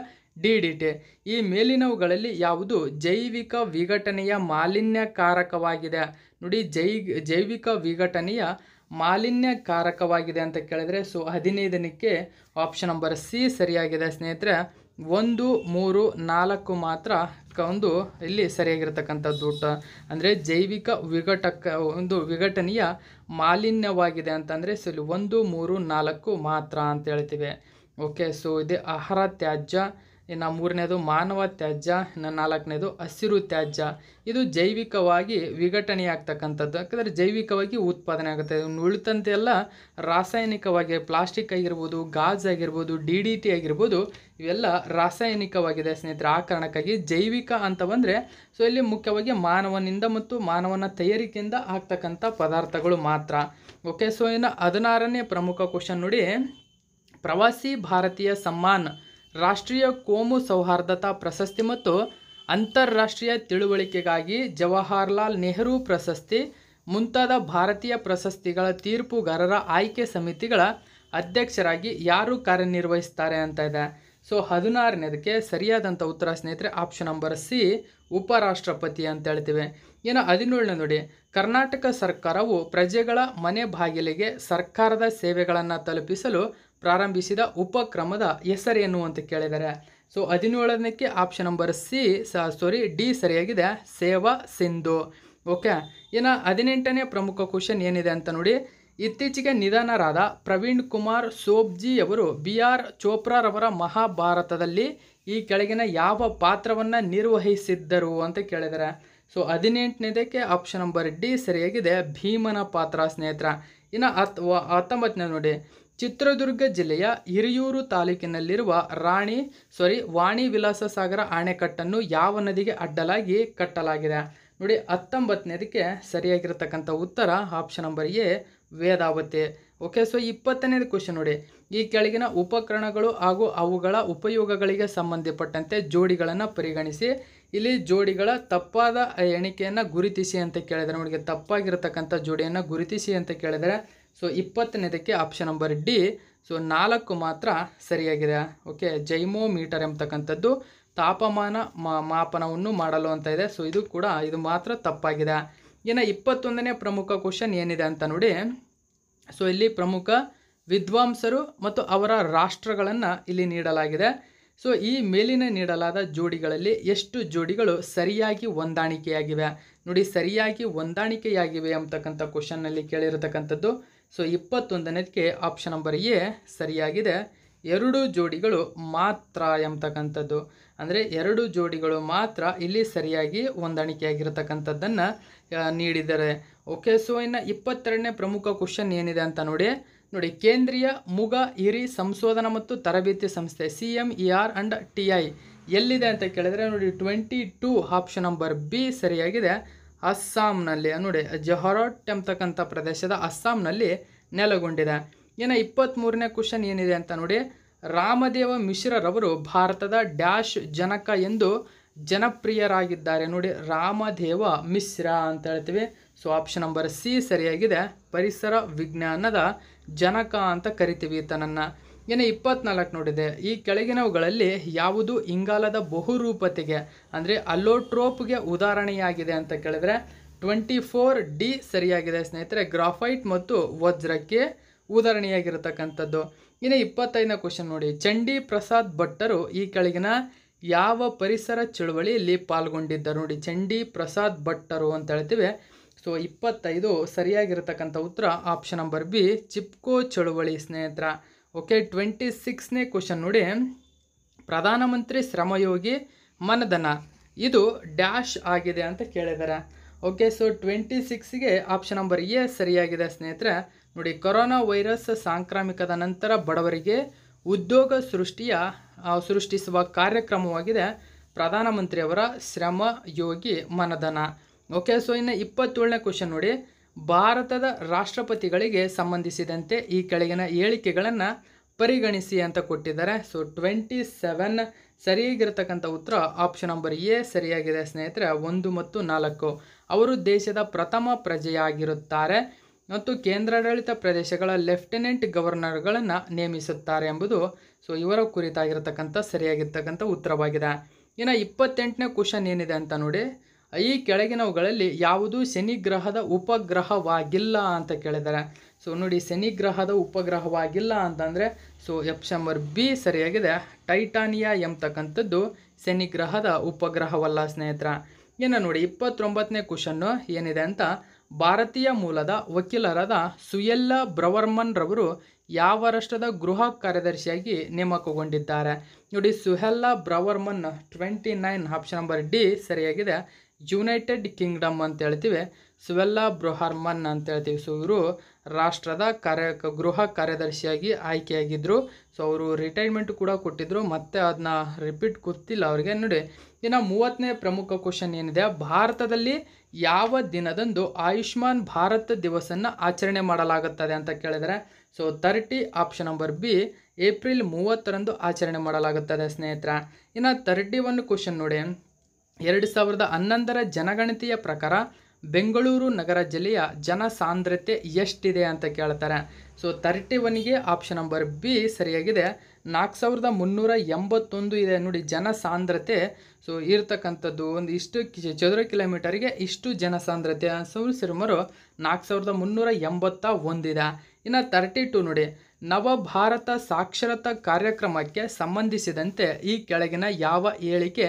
ಡಿ ಡಿ ಟಿ ಈ ಮೇಲಿನವುಗಳಲ್ಲಿ ಯಾವುದು ಜೈವಿಕ ವಿಘಟನೆಯ ಮಾಲಿನ್ಯಕಾರಕವಾಗಿದೆ ನೋಡಿ ಜೈ ಜೈವಿಕ ವಿಘಟನೆಯ ಮಾಲಿನ್ಯಕಾರಕವಾಗಿದೆ ಅಂತ ಕೇಳಿದರೆ ಸೊ ಹದಿನೈದನಕ್ಕೆ ಆಪ್ಷನ್ ನಂಬರ್ ಸಿ ಸರಿಯಾಗಿದೆ ಸ್ನೇಹಿತರೆ ಒಂದು ಮೂರು ನಾಲ್ಕು ಮಾತ್ರ ಒಂದು ಇಲ್ಲಿ ಊಟ ಅಂದರೆ ಜೈವಿಕ ವಿಘಟಕ ಒಂದು ವಿಘಟನೆಯ ಮಾಲಿನ್ಯವಾಗಿದೆ ಅಂತಂದರೆ ಸೊ ಇಲ್ಲಿ ಒಂದು ಮೂರು ನಾಲ್ಕು ಮಾತ್ರ ಅಂತ ಹೇಳ್ತೀವಿ ಓಕೆ ಸೊ ಇದೆ ಆಹಾರ ತ್ಯಾಜ್ಯ ಇನ್ನು ಮೂರನೇದು ಮಾನವ ತ್ಯಾಜ್ಯ ಇನ್ನು ನಾಲ್ಕನೇದು ಹಸಿರು ತ್ಯಾಜ್ಯ ಇದು ಜೈವಿಕವಾಗಿ ವಿಘಟನೆ ಆಗ್ತಕ್ಕಂಥದ್ದು ಯಾಕಂದರೆ ಜೈವಿಕವಾಗಿ ಉತ್ಪಾದನೆ ಆಗುತ್ತೆ ಉಳಿತಂತೆ ಎಲ್ಲ ರಾಸಾಯನಿಕವಾಗಿ ಪ್ಲಾಸ್ಟಿಕ್ ಆಗಿರ್ಬೋದು ಗಾಜ್ ಆಗಿರ್ಬೋದು ಡಿ ಡಿ ಟಿ ಆಗಿರ್ಬೋದು ಇವೆಲ್ಲ ರಾಸಾಯನಿಕವಾಗಿದೆ ಸ್ನೇಹಿತರೆ ಆ ಕಾರಣಕ್ಕಾಗಿ ಜೈವಿಕ ಅಂತ ಬಂದರೆ ಸೊ ಇಲ್ಲಿ ಮುಖ್ಯವಾಗಿ ಮಾನವನಿಂದ ಮತ್ತು ಮಾನವನ ತಯಾರಿಕೆಯಿಂದ ಆಗ್ತಕ್ಕಂಥ ಪದಾರ್ಥಗಳು ಮಾತ್ರ ಓಕೆ ಸೊ ಇನ್ನು ಹದಿನಾರನೇ ಪ್ರಮುಖ ಕ್ವಶನ್ ನೋಡಿ ಪ್ರವಾಸಿ ಭಾರತೀಯ ಸಮ್ಮಾನ್ ರಾಷ್ಟ್ರೀಯ ಕೋಮು ಸೌಹಾರ್ದತಾ ಪ್ರಶಸ್ತಿ ಮತ್ತು ಅಂತಾರಾಷ್ಟ್ರೀಯ ತಿಳುವಳಿಕೆಗಾಗಿ ಜವಾಹರ್ಲಾಲ್ ನೆಹರು ಪ್ರಶಸ್ತಿ ಮುಂತಾದ ಭಾರತೀಯ ಪ್ರಶಸ್ತಿಗಳ ತೀರ್ಪುಗಾರರ ಆಯ್ಕೆ ಸಮಿತಿಗಳ ಅಧ್ಯಕ್ಷರಾಗಿ ಯಾರು ಕಾರ್ಯನಿರ್ವಹಿಸ್ತಾರೆ ಅಂತ ಇದೆ ಸೊ ಹದಿನಾರನೇದಕ್ಕೆ ಸರಿಯಾದಂಥ ಉತ್ತರ ಸ್ನೇಹಿತರೆ ಆಪ್ಷನ್ ನಂಬರ್ ಸಿ ಉಪರಾಷ್ಟ್ರಪತಿ ಅಂತ ಹೇಳ್ತೀವಿ ಇನ್ನು ಹದಿನೇಳನೇ ನೋಡಿ ಕರ್ನಾಟಕ ಸರ್ಕಾರವು ಪ್ರಜೆಗಳ ಮನೆ ಬಾಗಿಲಿಗೆ ಸರ್ಕಾರದ ಸೇವೆಗಳನ್ನು ತಲುಪಿಸಲು ಪ್ರಾರಂಭಿಸಿದ ಉಪಕ್ರಮದ ಹೆಸರೇನು ಅಂತ ಕೇಳಿದ್ದಾರೆ ಸೊ ಹದಿನೇಳನೇಕ್ಕೆ option number C sorry D ಸರಿಯಾಗಿದೆ ಸೇವಾ ಸಿಂಧು ಓಕೆ ಇನ್ನು ಹದಿನೆಂಟನೇ ಪ್ರಮುಖ ಕ್ವಶನ್ ಏನಿದೆ ಅಂತ ನೋಡಿ ಇತ್ತೀಚೆಗೆ ನಿಧನರಾದ ಪ್ರವೀಣ್ ಕುಮಾರ್ ಸೋಬ್ಜಿಯವರು ಬಿ ಆರ್ ಚೋಪ್ರಾರವರ ಮಹಾಭಾರತದಲ್ಲಿ ಈ ಕೆಳಗಿನ ಯಾವ ಪಾತ್ರವನ್ನು ನಿರ್ವಹಿಸಿದ್ದರು ಅಂತ ಕೇಳಿದ್ದಾರೆ ಸೊ ಹದಿನೆಂಟನೇದಕ್ಕೆ ಆಪ್ಷನ್ ನಂಬರ್ ಡಿ ಸರಿಯಾಗಿದೆ ಭೀಮನ ಪಾತ್ರ ಸ್ನೇಹಿತರ ಇನ್ನು ಹತ್ತು ಹತ್ತೊಂಬತ್ತನೇ ನೋಡಿ ಚಿತ್ರದುರ್ಗ ಜಿಲ್ಲೆಯ ಹಿರಿಯೂರು ತಾಲೂಕಿನಲ್ಲಿರುವ ರಾಣಿ ಸಾರಿ ವಾಣಿ ವಿಲಾಸ ಸಾಗರ ಅಣೆಕಟ್ಟನ್ನು ಯಾವ ನದಿಗೆ ಅಡ್ಡಲಾಗಿ ಕಟ್ಟಲಾಗಿದೆ ನೋಡಿ ಹತ್ತೊಂಬತ್ತನೇದಕ್ಕೆ ಸರಿಯಾಗಿರತಕ್ಕಂಥ ಉತ್ತರ option number A Vedavathi okay so ಇಪ್ಪತ್ತನೇದು ಕ್ವಶನ್ ನೋಡಿ ಈ ಕೆಳಗಿನ ಉಪಕರಣಗಳು ಹಾಗೂ ಅವುಗಳ ಉಪಯೋಗಗಳಿಗೆ ಸಂಬಂಧಪಟ್ಟಂತೆ ಜೋಡಿಗಳನ್ನು ಪರಿಗಣಿಸಿ ಇಲ್ಲಿ ಜೋಡಿಗಳ ತಪ್ಪಾದ ಎಣಿಕೆಯನ್ನು ಗುರುತಿಸಿ ಅಂತ ಕೇಳಿದರೆ ನೋಡಿ ತಪ್ಪಾಗಿರತಕ್ಕಂಥ ಜೋಡಿಯನ್ನು ಗುರುತಿಸಿ ಅಂತ ಕೇಳಿದರೆ ಸೊ ಇಪ್ಪತ್ತನೇದಕ್ಕೆ ಆಪ್ಷನ್ ನಂಬರ್ ಡಿ ಸೊ ನಾಲ್ಕು ಮಾತ್ರ ಸರಿಯಾಗಿದೆ ಓಕೆ ಜೈಮೋಮೀಟರ್ ಎಂಬತಕ್ಕಂಥದ್ದು ತಾಪಮಾನ ಮಾಪನವನ್ನು ಮಾಡಲು ಅಂತ ಇದೆ ಸೊ ಇದು ಕೂಡ ಇದು ಮಾತ್ರ ತಪ್ಪಾಗಿದೆ ಇನ್ನು ಇಪ್ಪತ್ತೊಂದನೇ ಪ್ರಮುಖ ಕ್ವಶನ್ ಏನಿದೆ ಅಂತ ನೋಡಿ ಸೊ ಇಲ್ಲಿ ಪ್ರಮುಖ ವಿದ್ವಾಂಸರು ಮತ್ತು ಅವರ ರಾಷ್ಟ್ರಗಳನ್ನು ಇಲ್ಲಿ ನೀಡಲಾಗಿದೆ ಸೊ ಈ ಮೇಲಿನ ನೀಡಲಾದ ಜೋಡಿಗಳಲ್ಲಿ ಎಷ್ಟು ಜೋಡಿಗಳು ಸರಿಯಾಗಿ ಹೊಂದಾಣಿಕೆಯಾಗಿವೆ ನೋಡಿ ಸರಿಯಾಗಿ ಹೊಂದಾಣಿಕೆಯಾಗಿವೆ ಅಂತಕ್ಕಂಥ ಕ್ವಶನ್ನಲ್ಲಿ ಕೇಳಿರತಕ್ಕಂಥದ್ದು ಸೊ ಇಪ್ಪತ್ತೊಂದನೇದಕ್ಕೆ ಆಪ್ಷನ್ ನಂಬರ್ ಎ ಸರಿಯಾಗಿದೆ ಎರಡು ಜೋಡಿಗಳು ಮಾತ್ರ ಎಂಬತಕ್ಕಂಥದ್ದು ಅಂದರೆ ಎರಡು ಜೋಡಿಗಳು ಮಾತ್ರ ಇಲ್ಲಿ ಸರಿಯಾಗಿ ಹೊಂದಾಣಿಕೆಯಾಗಿರತಕ್ಕಂಥದ್ದನ್ನು ನೀಡಿದ್ದಾರೆ ಓಕೆ ಸೊ ಇನ್ನು ಇಪ್ಪತ್ತೆರಡನೇ ಪ್ರಮುಖ ಕ್ವಶನ್ ಏನಿದೆ ಅಂತ ನೋಡಿ ನೋಡಿ ಕೇಂದ್ರೀಯ ಮುಗ ಹಿರಿ ಸಂಶೋಧನಾ ಮತ್ತು ತರಬೇತಿ ಸಂಸ್ಥೆ C M E R and T I ಎಲ್ಲಿದೆ ಅಂತ ಕೇಳಿದರೆ ನೋಡಿ twenty two option number B ಸರಿಯಾಗಿದೆ ಅಸ್ಸಾಂನಲ್ಲಿ ನೋಡಿ ಜೊಹರಾಟ್ ಎಂಬತಕ್ಕಂಥ ಪ್ರದೇಶದ ಅಸ್ಸಾಂನಲ್ಲಿ ನೆಲೆಗೊಂಡಿದೆ ಇನ್ನು ಇಪ್ಪತ್ತ್ಮೂರನೇ ಕ್ವಶನ್ ಏನಿದೆ ಅಂತ ನೋಡಿ ರಾಮದೇವ ಮಿಶ್ರರವರು ಭಾರತದ ಡ್ಯಾಶ್ ಜನಕ ಎಂದು ಜನಪ್ರಿಯರಾಗಿದ್ದಾರೆ ನೋಡಿ ರಾಮದೇವ ಮಿಶ್ರಾ ಅಂತ ಹೇಳ್ತೀವಿ ಸೊ ಆಪ್ಷನ್ ನಂಬರ್ ಸಿ ಸರಿಯಾಗಿದೆ ಪರಿಸರ ವಿಜ್ಞಾನದ ಜನಕ ಅಂತ ಕರಿತೀವಿ ಈತನನ್ನು ಇನ್ನು ಇಪ್ಪತ್ನಾಲ್ಕು ನೋಡಿದೆ ಈ ಕೆಳಗಿನವುಗಳಲ್ಲಿ ಯಾವುದು ಇಂಗಾಲದ ಬಹುರೂಪತೆಗೆ ಅಂದರೆ ಅಲ್ಲೋಟ್ರೋಪ್ಗೆ ಉದಾಹರಣೆಯಾಗಿದೆ ಅಂತ ಕೇಳಿದ್ರೆ ಟ್ವೆಂಟಿ ಫೋರ್ ಡಿ ಸರಿಯಾಗಿದೆ ಸ್ನೇಹಿತರೆ ಗ್ರಾಫೈಟ್ ಮತ್ತು ವಜ್ರಕ್ಕೆ ಉದಾಹರಣೆಯಾಗಿರತಕ್ಕಂಥದ್ದು ಇನ್ನು ಇಪ್ಪತ್ತೈದನೇ ಕ್ವಶನ್ ನೋಡಿ ಚಂಡಿ ಪ್ರಸಾದ್ ಭಟ್ಟರು ಈ ಕೆಳಗಿನ ಯಾವ ಪರಿಸರ ಚಳುವಳಿಯಲ್ಲಿ ಪಾಲ್ಗೊಂಡಿದ್ದರು ನೋಡಿ ಚಂಡಿ ಪ್ರಸಾದ್ ಭಟ್ಟರು ಅಂತ ಹೇಳ್ತೀವಿ ಸೊ ಇಪ್ಪತ್ತೈದು ಸರಿಯಾಗಿರತಕ್ಕಂಥ ಉತ್ತರ ಆಪ್ಷನ್ ನಂಬರ್ ಬಿ ಚಿಪ್ಕೋ ಚಳುವಳಿ ಸ್ನೇಹಿತರ ಓಕೆ ಟ್ವೆಂಟಿ ಸಿಕ್ಸ್ನೇ ಕ್ವಶನ್ ನೋಡಿ ಪ್ರಧಾನಮಂತ್ರಿ ಶ್ರಮಯೋಗಿ ಮನಧನ ಇದು ಡ್ಯಾಶ್ ಆಗಿದೆ ಅಂತ ಕೇಳಿದ್ದಾರೆ ಓಕೆ ಸೊ ಟ್ವೆಂಟಿ ಸಿಕ್ಸ್ಗೆ ಆಪ್ಷನ್ ನಂಬರ್ ಎ ಸರಿಯಾಗಿದೆ ಸ್ನೇಹಿತರೆ ನೋಡಿ ಕೊರೋನಾ ವೈರಸ್ ಸಾಂಕ್ರಾಮಿಕದ ನಂತರ ಬಡವರಿಗೆ ಉದ್ಯೋಗ ಸೃಷ್ಟಿಯ ಸೃಷ್ಟಿಸುವ ಕಾರ್ಯಕ್ರಮವಾಗಿದೆ ಪ್ರಧಾನಮಂತ್ರಿಯವರ ಶ್ರಮ ಯೋಗಿ ಮನಧನ ಓಕೆ ಸೊ ಇನ್ನು ಇಪ್ಪತ್ತೇಳನೇ ಕ್ವಶನ್ ನೋಡಿ ಭಾರತದ ರಾಷ್ಟ್ರಪತಿಗಳಿಗೆ ಸಂಬಂಧಿಸಿದಂತೆ ಈ ಕೆಳಗಿನ ಹೇಳಿಕೆಗಳನ್ನು ಪರಿಗಣಿಸಿ ಅಂತ ಕೊಟ್ಟಿದ್ದಾರೆ ಸೊ ಟ್ವೆಂಟಿ ಸೆವೆನ್ ಸರಿಯಾಗಿರತಕ್ಕಂಥ ಉತ್ತರ ಆಪ್ಷನ್ ನಂಬರ್ ಎ ಸರಿಯಾಗಿದೆ ಸ್ನೇಹಿತರೆ ಒಂದು ಮತ್ತು ನಾಲ್ಕು ಅವರು ದೇಶದ ಪ್ರಥಮ ಪ್ರಜೆಯಾಗಿರುತ್ತಾರೆ ಮತ್ತು ಕೇಂದ್ರಾಡಳಿತ ಪ್ರದೇಶಗಳ ಲೆಫ್ಟಿನೆಂಟ್ ಗವರ್ನರ್ಗಳನ್ನು ನೇಮಿಸುತ್ತಾರೆ ಎಂಬುದು ಸೊ ಇವರ ಕುರಿತಾಗಿರತಕ್ಕಂಥ ಸರಿಯಾಗಿರ್ತಕ್ಕಂಥ ಉತ್ತರವಾಗಿದೆ ಇನ್ನು ಇಪ್ಪತ್ತೆಂಟನೇ ಕ್ವಶನ್ ಏನಿದೆ ಅಂತ ನೋಡಿ ಈ ಕೆಳಗಿನವುಗಳಲ್ಲಿ ಯಾವುದೂ ಶನಿಗ್ರಹದ ಉಪಗ್ರಹವಾಗಿಲ್ಲ ಅಂತ ಕೇಳಿದ್ದಾರೆ ಸೊ ನೋಡಿ ಶನಿಗ್ರಹದ ಉಪಗ್ರಹವಾಗಿಲ್ಲ ಅಂತಂದರೆ ಸೊ ಎಪ್ಸ್ ನಂಬರ್ ಬಿ ಸರಿಯಾಗಿದೆ ಟೈಟಾನಿಯಾ ಎಂಬತಕ್ಕಂಥದ್ದು ಶನಿಗ್ರಹದ ಉಪಗ್ರಹವಲ್ಲ ಸ್ನೇಹಿತರ ಇನ್ನು ನೋಡಿ ಇಪ್ಪತ್ತೊಂಬತ್ತನೇ ಕ್ವಶನ್ನು ಏನಿದೆ ಅಂತ ಭಾರತೀಯ ಮೂಲದ ವಕೀಲರಾದ ಸುಯೆಲ್ಲ ಬ್ರವರ್ಮನ್ ರವರು ಯಾವ ರಾಷ್ಟ್ರದ ಗೃಹ ಕಾರ್ಯದರ್ಶಿಯಾಗಿ ನೇಮಕಗೊಂಡಿದ್ದಾರೆ ನೋಡಿ Suella Braverman twenty nine option number D ಸರಿಯಾಗಿದೆ ಯುನೈಟೆಡ್ ಕಿಂಗ್ಡಮ್ ಅಂತ ಹೇಳ್ತೀವಿ ಸುವೆಲ್ಲಾ ಬ್ರೊಹರ್ಮನ್ ಅಂತ ಹೇಳ್ತೀವಿ ಸೊ ಇವರು ರಾಷ್ಟ್ರದ ಕಾರ್ಯ ಗೃಹ ಕಾರ್ಯದರ್ಶಿಯಾಗಿ ಆಯ್ಕೆಯಾಗಿದ್ದರು ಸೊ ಅವರು ರಿಟೈರ್ಮೆಂಟ್ ಕೂಡ ಕೊಟ್ಟಿದ್ದರು ಮತ್ತೆ ಅದನ್ನ ರಿಪೀಟ್ ಗೊತ್ತಿಲ್ಲ ಅವ್ರಿಗೆ ನೋಡಿ ಇನ್ನು ಮೂವತ್ತನೇ ಪ್ರಮುಖ ಕ್ವಶನ್ ಏನಿದೆ ಭಾರತದಲ್ಲಿ ಯಾವ ದಿನದಂದು ಆಯುಷ್ಮಾನ್ ಭಾರತ್ ದಿವಸನ್ನು ಆಚರಣೆ ಮಾಡಲಾಗುತ್ತದೆ ಅಂತ ಕೇಳಿದರೆ so thirty option number B April ಮೂವತ್ತರಂದು ಆಚರಣೆ ಮಾಡಲಾಗುತ್ತದೆ ಸ್ನೇಹಿತರ ಇನ್ನು ತರ್ಟಿ ಒನ್ ಕ್ವಶನ್ ನೋಡಿ ಎರಡು ಸಾವಿರದ ಹನ್ನೊಂದರ ಜನಗಣತಿಯ ಪ್ರಕಾರ ಬೆಂಗಳೂರು ನಗರ ಜಿಲ್ಲೆಯ ಸಾಂದ್ರತೆ ಎಷ್ಟಿದೆ ಅಂತ ಕೇಳ್ತಾರೆ ಸೊ ತರ್ಟಿ ಒನ್ಗೆ ಆಪ್ಷನ್ ನಂಬರ್ ಬಿ ಸರಿಯಾಗಿದೆ ನಾಲ್ಕು ಸಾವಿರದ ಮುನ್ನೂರ ಎಂಬತ್ತೊಂದು ಇದೆ ನೋಡಿ ಜನ ಸಾಂದ್ರತೆ ಸೊ ಇರತಕ್ಕಂಥದ್ದು ಒಂದು ಇಷ್ಟು ಚದುರ ಕಿಲೋಮೀಟರ್ಗೆ ಇಷ್ಟು ಜನ ಸಾಂದ್ರತೆ ಸುಮಾರು ನಾಲ್ಕು ಸಾವಿರದ ಮುನ್ನೂರ ಎಂಬತ್ತ ಒಂದಿದೆ ಇನ್ನು ತರ್ಟಿ ಟು ನೋಡಿ ನವ ಭಾರತ ಸಾಕ್ಷರತಾ ಕಾರ್ಯಕ್ರಮಕ್ಕೆ ಸಂಬಂಧಿಸಿದಂತೆ ಈ ಕೆಳಗಿನ ಯಾವ ಹೇಳಿಕೆ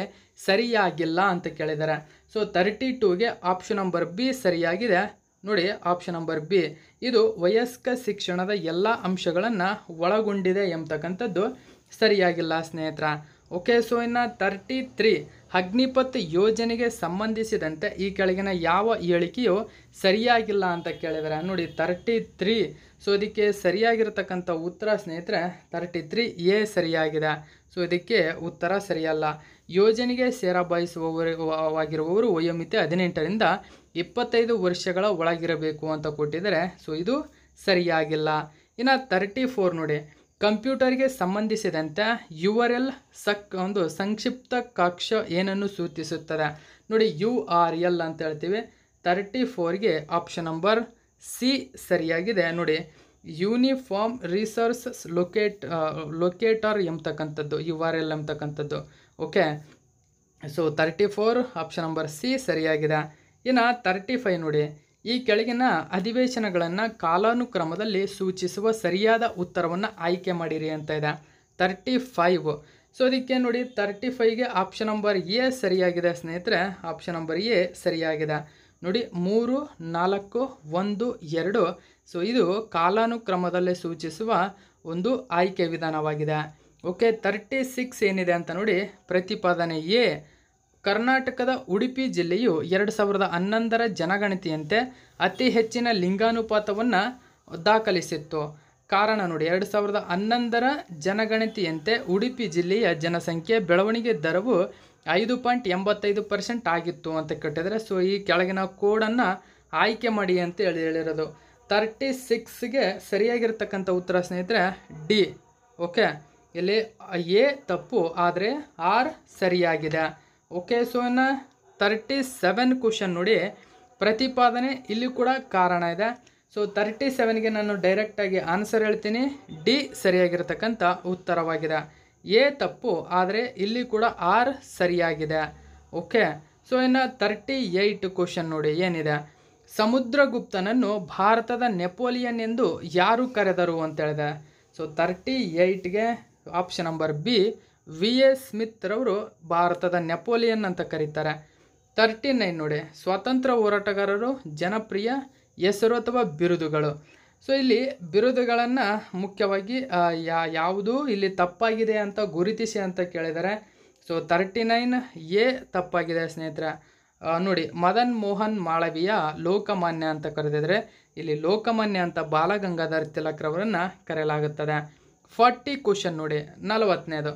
ಸರಿಯಾಗಿಲ್ಲ ಅಂತ ಕೇಳಿದ್ದಾರೆ ಸೊ ತರ್ಟಿ ಟೂಗೆ ಆಪ್ಷನ್ ನಂಬರ್ ಬಿ ಸರಿಯಾಗಿದೆ ನೋಡಿ ಆಪ್ಷನ್ ನಂಬರ್ ಬಿ ಇದು ವಯಸ್ಕ ಶಿಕ್ಷಣದ ಎಲ್ಲ ಅಂಶಗಳನ್ನು ಒಳಗೊಂಡಿದೆ ಎಂಬತಕ್ಕಂಥದ್ದು ಸರಿಯಾಗಿಲ್ಲ ಸ್ನೇಹಿತರ ಓಕೆ ಸೊ ಇನ್ನು ತರ್ಟಿ ತ್ರೀ ಅಗ್ನಿಪತ್ ಯೋಜನೆಗೆ ಸಂಬಂಧಿಸಿದಂತೆ ಈ ಕೆಳಗಿನ ಯಾವ ಹೇಳಿಕೆಯು ಸರಿಯಾಗಿಲ್ಲ ಅಂತ ಕೇಳಿದರೆ ನೋಡಿ ತರ್ಟಿ ತ್ರೀ ಸೊ ಇದಕ್ಕೆ ಸರಿಯಾಗಿರತಕ್ಕಂಥ ಉತ್ತರ ಸ್ನೇಹಿತರೆ ತರ್ಟಿ ತ್ರೀ ಎ ಸರಿಯಾಗಿದೆ ಸೊ ಇದಕ್ಕೆ ಉತ್ತರ ಸರಿಯಲ್ಲ ಯೋಜನೆಗೆ ಬಯಸುವವರಿಗಾಗಿರುವವರು ವಯೋಮಿತಿ ಹದಿನೆಂಟರಿಂದ ಇಪ್ಪತ್ತೈದು ವರ್ಷಗಳ ಒಳಗಿರಬೇಕು ಅಂತ ಕೊಟ್ಟಿದರೆ ಸೊ ಇದು ಸರಿಯಾಗಿಲ್ಲ ಇನ್ನು ತರ್ಟಿ ಫೋರ್ ನೋಡಿ ಕಂಪ್ಯೂಟರ್ಗೆ ಸಂಬಂಧಿಸಿದಂತೆ ಯು ಆರ್ ಎಲ್ ಸಕ್ ಒಂದು ಸಂಕ್ಷಿಪ್ತ ಕಕ್ಷ ಏನನ್ನು ಸೂಚಿಸುತ್ತದೆ ನೋಡಿ ಯು ಆರ್ ಎಲ್ ಅಂತ ಹೇಳ್ತೀವಿ ತರ್ಟಿ ಫೋರ್ಗೆ ಆಪ್ಷನ್ ನಂಬರ್ ಸಿ ಸರಿಯಾಗಿದೆ ನೋಡಿ ಯೂನಿಫಾರ್ಮ್ ರಿಸರ್ಚ್ ಲೊಕೇಟ್ ಲೊಕೇಟರ್ ಎಂಬತಕ್ಕಂಥದ್ದು ಯು ಆರ್ ಎಲ್ ಎಂಬತಕ್ಕಂಥದ್ದು okay so thirty four option number C ಸರಿಯಾಗಿದೆ ಇನ್ನು ತರ್ಟಿ ಫೈವ್ ನೋಡಿ ಈ ಕೆಳಗಿನ ಅಧಿವೇಶನಗಳನ್ನು ಕಾಲಾನುಕ್ರಮದಲ್ಲಿ ಸೂಚಿಸುವ ಸರಿಯಾದ ಉತ್ತರವನ್ನು ಆಯ್ಕೆ ಮಾಡಿರಿ ಅಂತ ಇದೆ ತರ್ಟಿ ಫೈವ್ ಸೊ ಅದಕ್ಕೆ ನೋಡಿ ತರ್ಟಿ ಫೈವ್ಗೆ ಆಪ್ಷನ್ ನಂಬರ್ ಎ ಸರಿಯಾಗಿದೆ ಸ್ನೇಹಿತರೆ ಆಪ್ಷನ್ ನಂಬರ್ ಎ ಸರಿಯಾಗಿದೆ ನೋಡಿ ಮೂರು ನಾಲ್ಕು ಒಂದು ಎರಡು ಸೊ ಇದು ಕಾಲಾನುಕ್ರಮದಲ್ಲಿ ಸೂಚಿಸುವ ಒಂದು ಆಯ್ಕೆ ವಿಧಾನವಾಗಿದೆ ಓಕೆ ತರ್ಟಿ ಸಿಕ್ಸ್ ಏನಿದೆ ಅಂತ ನೋಡಿ ಪ್ರತಿಪಾದನೆ ಎ ಕರ್ನಾಟಕದ ಉಡುಪಿ ಜಿಲ್ಲೆಯು ಎರಡು ಸಾವಿರದ ಹನ್ನೊಂದರ ಜನಗಣತಿಯಂತೆ ಅತಿ ಹೆಚ್ಚಿನ ಲಿಂಗಾನುಪಾತವನ್ನು ದಾಖಲಿಸಿತ್ತು ಕಾರಣ ನೋಡಿ ಎರಡು ಸಾವಿರದ ಹನ್ನೊಂದರ ಜನಗಣತಿಯಂತೆ ಉಡುಪಿ ಜಿಲ್ಲೆಯ ಜನಸಂಖ್ಯೆ ಬೆಳವಣಿಗೆ ದರವು ಐದು ಪಾಯಿಂಟ್ ಎಂಬತ್ತೈದು ಪರ್ಸೆಂಟ್ ಆಗಿತ್ತು ಅಂತ ಕಟ್ಟಿದರೆ ಸೊ ಈ ಕೆಳಗಿನ ಕೋಡನ್ನು ಆಯ್ಕೆ ಮಾಡಿ ಅಂತ ಹೇಳಿ ಹೇಳಿರೋದು ತರ್ಟಿ ಸಿಕ್ಸ್ಗೆ ಸರಿಯಾಗಿರ್ತಕ್ಕಂಥ ಉತ್ತರ ಸ್ನೇಹಿತರೆ ಡಿ ಓಕೆ ಇಲ್ಲಿ ಎ ತಪ್ಪು ಆದರೆ ಆರ್ ಸರಿಯಾಗಿದೆ ಓಕೆ ಸೊ ಇನ್ನು ತರ್ಟಿ ಸೆವೆನ್ ಕ್ವಶನ್ ನೋಡಿ ಪ್ರತಿಪಾದನೆ ಇಲ್ಲಿ ಕೂಡ ಕಾರಣ ಇದೆ ಸೊ ತರ್ಟಿ ಸೆವೆನ್ಗೆ ನಾನು ಡೈರೆಕ್ಟಾಗಿ ಆನ್ಸರ್ ಹೇಳ್ತೀನಿ ಡಿ ಸರಿಯಾಗಿರ್ತಕ್ಕಂಥ ಉತ್ತರವಾಗಿದೆ ಎ ತಪ್ಪು ಆದರೆ ಇಲ್ಲಿ ಕೂಡ ಆರ್ ಸರಿಯಾಗಿದೆ ಓಕೆ ಸೊ ಇನ್ನು ತರ್ಟಿ ಏಯ್ಟ್ ಕ್ವಶನ್ ನೋಡಿ ಏನಿದೆ ಸಮುದ್ರಗುಪ್ತನನ್ನು ಭಾರತದ ನೆಪೋಲಿಯನ್ ಎಂದು ಯಾರು ಕರೆದರು ಅಂತೇಳಿದೆ ಸೊ ತರ್ಟಿ ಏಯ್ಟ್ಗೆ option number B V A Smith ರವರು ಭಾರತದ ನೆಪೋಲಿಯನ್ ಅಂತ ಕರೀತಾರೆ ತರ್ಟಿ ನೈನ್ ನೋಡಿ ಸ್ವಾತಂತ್ರ್ಯ ಹೋರಾಟಗಾರರು ಜನಪ್ರಿಯ ಹೆಸರು ಅಥವಾ ಬಿರುದುಗಳು ಸೊ ಇಲ್ಲಿ ಬಿರುದುಗಳನ್ನು ಮುಖ್ಯವಾಗಿ ಯಾ ಯಾವುದು ಇಲ್ಲಿ ತಪ್ಪಾಗಿದೆ ಅಂತ ಗುರುತಿಸಿ ಅಂತ ಕೇಳಿದ್ದಾರೆ ಸೊ ತರ್ಟಿ ನೈನ್ ಎ ತಪ್ಪಾಗಿದೆ ಸ್ನೇಹಿತರೆ ನೋಡಿ ಮದನ್ ಮೋಹನ್ ಮಾಳವಿಯ ಲೋಕಮಾನ್ಯ ಅಂತ ಕರೆದಿದ್ರೆ ಇಲ್ಲಿ ಲೋಕಮಾನ್ಯ ಅಂತ ಬಾಲಗಂಗಾಧರ್ ತಿಲಕ್ರವರನ್ನು ಕರೆಯಲಾಗುತ್ತದೆ ಫಾರ್ಟಿ ಕ್ವಶನ್ ನೋಡಿ ನಲವತ್ತನೇದು